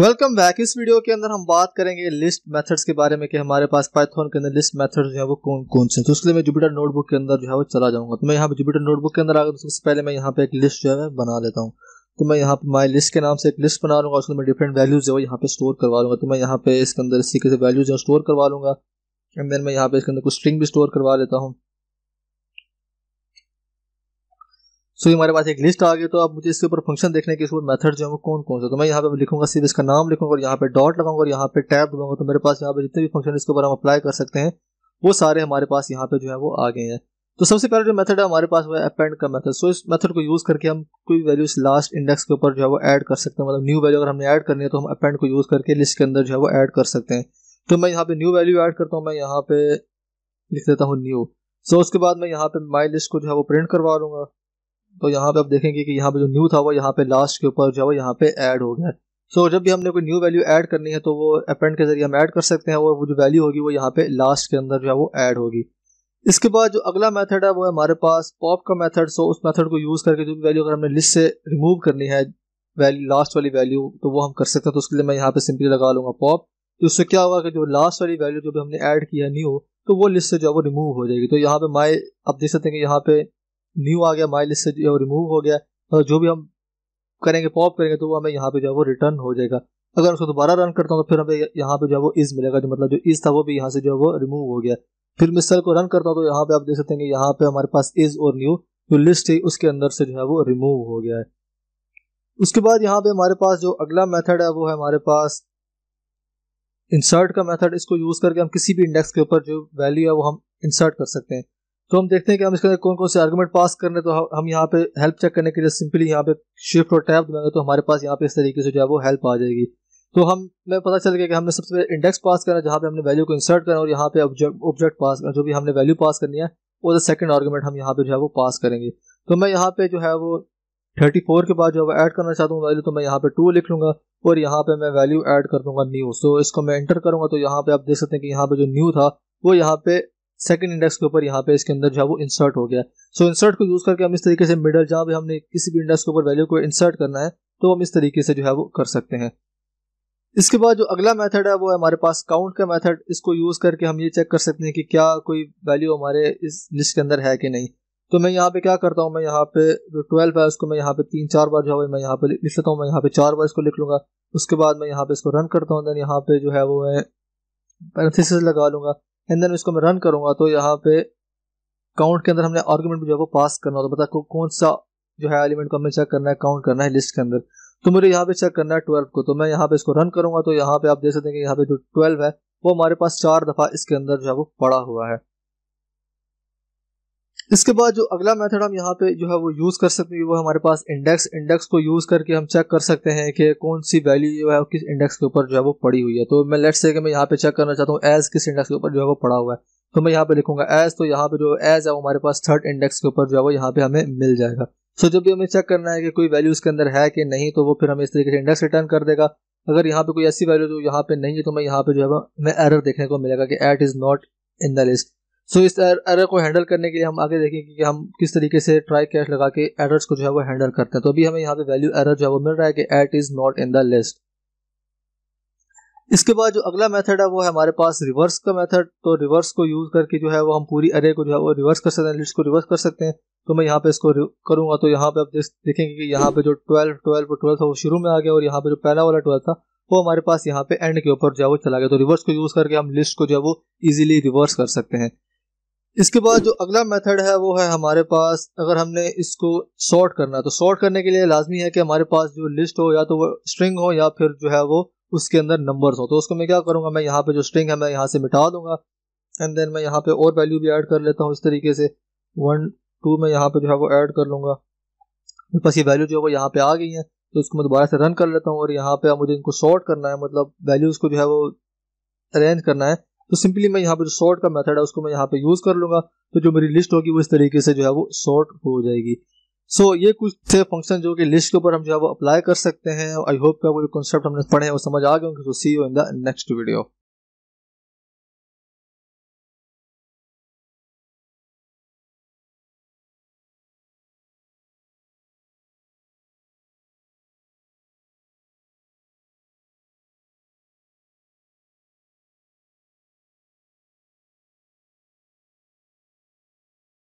welcome back इस video के अंदर हम बात करेंगे लिस्ट मेथड्स के बारे में कि हमारे पास पाइथन के अंदर लिस्ट मेथड्स जो है वो कौन कौन से तो उसके लिए मैं जुपिटर नोटबुक के अंदर जो है वो चला जाऊंगा तो मैं यहाँ पे जुपिटर नोटबुक के अंदर आ गया तो सबसे पहले मैं यहाँ पे एक लिस्ट जो है बना लेता हूँ तो मैं यहाँ पे माई लिस्ट के नाम से एक लिस्ट बना लूँगा उसमें डिफरेंट वैल्यूज जो है यहाँ पे स्टोर करवा लूँगा तो मैं यहाँ पे इसके अंदर इसी के वैल्यूज स्टोर करवा लूंगा एंड देन मैं यहाँ पे इसके अंदर कुछ स्ट्रिंग भी स्टोर करवा लेता हूँ सो ये हमारे पास एक लिस्ट आ गई तो अब मुझे इसके ऊपर फंक्शन देखने के इसके मेथड जो है वो कौन कौन सा तो मैं यहाँ पे लिखूंगा सिर्फ इसका नाम लिखूंगा और यहाँ पे डॉट लगाऊंगा और यहाँ पे टैब दूंगा तो मेरे पास यहाँ पे जितने भी फंक्शन इसके ऊपर हम अप्लाई कर सकते हैं वो सारे हमारे पास यहाँ पे जो है वो आ गए हैं तो सबसे पहले जो मेथड है हमारे पास वो है अपेंड का मेथड सो इस मेथड को यूज़ करके हम कोई वैल्यू लास्ट इंडेक्स के ऊपर जो है वो ऐड कर सकते हैं मतलब न्यू वैल्यू अगर हमने ऐड करनी है तो हम अपेंड को यूज़ करके लिस्ट के अंदर जो है वो ऐड कर सकते हैं तो मैं यहाँ पे न्यू वैल्यू ऐड करता हूँ मैं यहाँ पे लिख देता हूँ न्यू सो उसके बाद मैं यहाँ पे माई लिस्ट को जो है वो प्रिंट करवा लूंगा तो यहाँ पे आप देखेंगे कि यहाँ पे जो न्यू था वो यहाँ पे लास्ट के ऊपर जो है यहाँ पे ऐड हो गया सो so, जब भी हमने कोई न्यू वैल्यू ऐड करनी है तो वो अपेंड के जरिए हम ऐड कर सकते हैं और वो जो वैल्यू होगी वो यहाँ पे लास्ट के अंदर जो है वो ऐड होगी इसके बाद जो अगला मेथड है वो है हमारे पास पॉप का मेथड सो उस मेथड को यूज़ करके जो भी वैल्यू अगर हमने लिस्ट से रिमूव करनी है वैल्यू लास्ट वाली वैल्यू तो वो हम कर सकते हैं तो उसके लिए मैं यहाँ पे सिंपली लगा लूँगा पॉप तो उससे क्या होगा कि जो लास्ट वाली वैल्यू जो भी हमने ऐड किया न्यू तो वो लिस्ट से जो है वो रिमूव हो जाएगी तो यहाँ पे माई आप देख सकते हैं कि यहाँ पे न्यू आ गया माई से जो रिमूव हो गया और जो भी हम करेंगे पॉप करेंगे तो वो हमें यहाँ पे जो है वो रिटर्न हो जाएगा अगर उसको दोबारा रन करता हूँ तो फिर हमें यहाँ पे जो है वो इज मिलेगा जो मतलब जो इज था वो भी यहाँ से जो है वो रिमूव हो गया फिर मैं सेल को रन करता हूँ तो यहाँ पे आप देख सकते हैं यहाँ पे हमारे पास इज और न्यू जो लिस्ट है उसके अंदर से जो है वो रिमूव हो गया है उसके बाद यहाँ पे हमारे पास जो अगला मेथड है वो है हमारे पास इंसर्ट का मेथड इसको यूज करके हम किसी भी इंडेक्स के ऊपर जो वैल्यू है वो हम इंसर्ट कर सकते हैं तो हम देखते हैं कि हम इसके कौन कौन से आर्गूमेंट पास करने तो हम यहाँ पे हेल्प चेक करने के लिए सिंपली यहाँ पे शिफ्ट और टैब दबाएंगे तो हमारे पास यहाँ पे इस तरीके से जो है वो हेल्प आ जाएगी तो हम मैं पता चल गया कि हमने सबसे पहले इंडेक्स पास करना जहाँ पे हमने वैल्यू को इंसर्ट करना और यहाँ पे ऑब्जेक्ट पास करना जो भी हमने वैल्यू पास करनी है वो द सेकंड आर्गूमेंट हम यहाँ पे जो है वो पास करेंगे तो मैं यहाँ पे जो है वो 34 के बाद जो है ऐड करना चाहता हूँ वैल्यू तो मैं यहाँ पे टू लिख लूँगा और यहाँ पे मैं वैल्यू ऐड कर दूंगा न्यू सो इसको मैं एंटर करूँगा तो यहाँ पे आप देख सकते हैं कि यहाँ पे जो न्यू था वो यहाँ पे सेकंड इंडेक्स के ऊपर यहाँ पे इसके अंदर जो है वो इंसर्ट हो गया सो so, इंसर्ट को यूज़ करके हम इस तरीके से मिडल जहाँ भी हमने किसी भी इंडेक्स के ऊपर वैल्यू को इंसर्ट करना है तो हम इस तरीके से जो है वो कर सकते हैं इसके बाद जो अगला मेथड है वो है हमारे पास काउंट का मेथड इसको यूज़ करके हम ये चेक कर सकते हैं कि क्या कोई वैल्यू हमारे इस लिस्ट के अंदर है कि नहीं तो मैं यहाँ पे क्या करता हूँ मैं यहाँ पे जो ट्वेल्व है उसको मैं यहाँ पे तीन चार बार जो है मैं यहाँ पे लिख लेता हूँ मैं यहाँ पे चार बार इसको लिख लूंगा उसके बाद मैं यहाँ पे इसको रन करता हूँ देन यहाँ पे जो है वो मैं पैरथिस लगा लूंगा एंड देन इसको मैं रन करूंगा तो यहाँ पे काउंट के अंदर हमने आर्गूमेंट जो है वो पास करना होता है कौन सा जो है एलिमेंट को हमें चेक करना है काउंट करना है लिस्ट के अंदर तो मुझे यहाँ पे चेक करना है ट्वेल्व को तो मैं यहाँ पे इसको रन करूंगा तो यहाँ पे आप देख सकते हैं यहाँ पे जो ट्वेल्व है वो हमारे पास चार दफ़ा इसके अंदर जो है वो पड़ा हुआ है इसके बाद जो अगला मेथड हम यहाँ पे जो है वो यूज़ कर सकते हैं वो हमारे पास इंडेक्स इंडेक्स को यूज़ करके हम चेक कर सकते हैं कि कौन सी वैल्यू जो है किस इंडेक्स के ऊपर जो है वो पड़ी हुई है तो मैं लेट्स से कि मैं यहाँ पे चेक करना चाहता हूँ एज किस इंडेक्स के ऊपर जो है वो पड़ा हुआ है तो मैं यहाँ पे लिखूंगा एज तो यहाँ पे जो एज है वो हमारे पास थर्ड इंडेक्स के ऊपर जो है वो यहाँ पे हमें मिल जाएगा सो जब भी हमें चेक करना है कि कोई वैल्यू इसके अंदर है कि नहीं तो वो फिर हमें इस तरीके से इंडेक्स रिटर्न कर देगा अगर यहाँ पे कोई ऐसी वैल्यू जो यहाँ पे नहीं है तो मैं यहाँ पे जो है मैं एरर देखने को मिलेगा कि it is not in the list so इस एरर er-, को हैंडल करने के लिए हम आगे देखेंगे कि हम किस तरीके से ट्राई कैश लगा के एरर्स को जो है वो हैंडल करते हैं तो अभी हमें यहाँ पे वैल्यू एरर जो है वो मिल रहा है कि it is not in the list इसके बाद जो अगला मेथड है वो है हमारे पास रिवर्स का मेथड तो रिवर्स को यूज करके जो है वो हम पूरी अरे को जो है वो रिवर्स कर सकते हैं लिस्ट को रिवर्स कर सकते हैं तो मैं यहाँ पे इसको करूंगा तो यहाँ पे आप देखेंगे कि यहाँ पे जो ट्वेल्व ट्वेल्व ट्वेल्व था वो शुरू में आ गया और यहाँ पे जो पहला वाला ट्वेल्व था वो हमारे पास यहाँ पे एंड के ऊपर जो है वो चला गया तो रिवर्स को यूज करके हम लिस्ट को जो है वो इजिली रिवर्स कर सकते हैं इसके बाद जो अगला मेथड है वो है हमारे पास अगर हमने इसको सॉर्ट करना है तो सॉर्ट करने के लिए लाजमी है कि हमारे पास जो लिस्ट हो या तो वो स्ट्रिंग हो या फिर जो है वो उसके अंदर नंबर्स हो तो उसको मैं क्या करूँगा मैं यहाँ पे जो स्ट्रिंग है मैं यहाँ से मिटा दूंगा एंड देन मैं यहाँ पे और वैल्यू भी ऐड कर लेता हूँ इस तरीके से वन टू में यहाँ पे जो है वो ऐड कर लूँगा मेरे पास ये वैल्यू जो है वो यहाँ पे आ गई है तो इसको मैं दोबारा से रन कर लेता हूँ और यहाँ पे मुझे इनको शॉर्ट करना है मतलब वैल्यूज़ को जो है वो अरेंज करना है तो सिंपली मैं यहाँ पर जो सॉर्ट का मेथड है उसको मैं यहाँ पे यूज कर लूंगा तो जो मेरी लिस्ट होगी वो इस तरीके से जो है वो सॉर्ट हो जाएगी सो so, ये कुछ थे फंक्शन जो कि लिस्ट के ऊपर हम जो है वो अप्लाई कर सकते हैं आई होप का वो जो कॉन्सेप्ट हमने पढ़े हैं वो समझ आ गए होंगे see you in the next video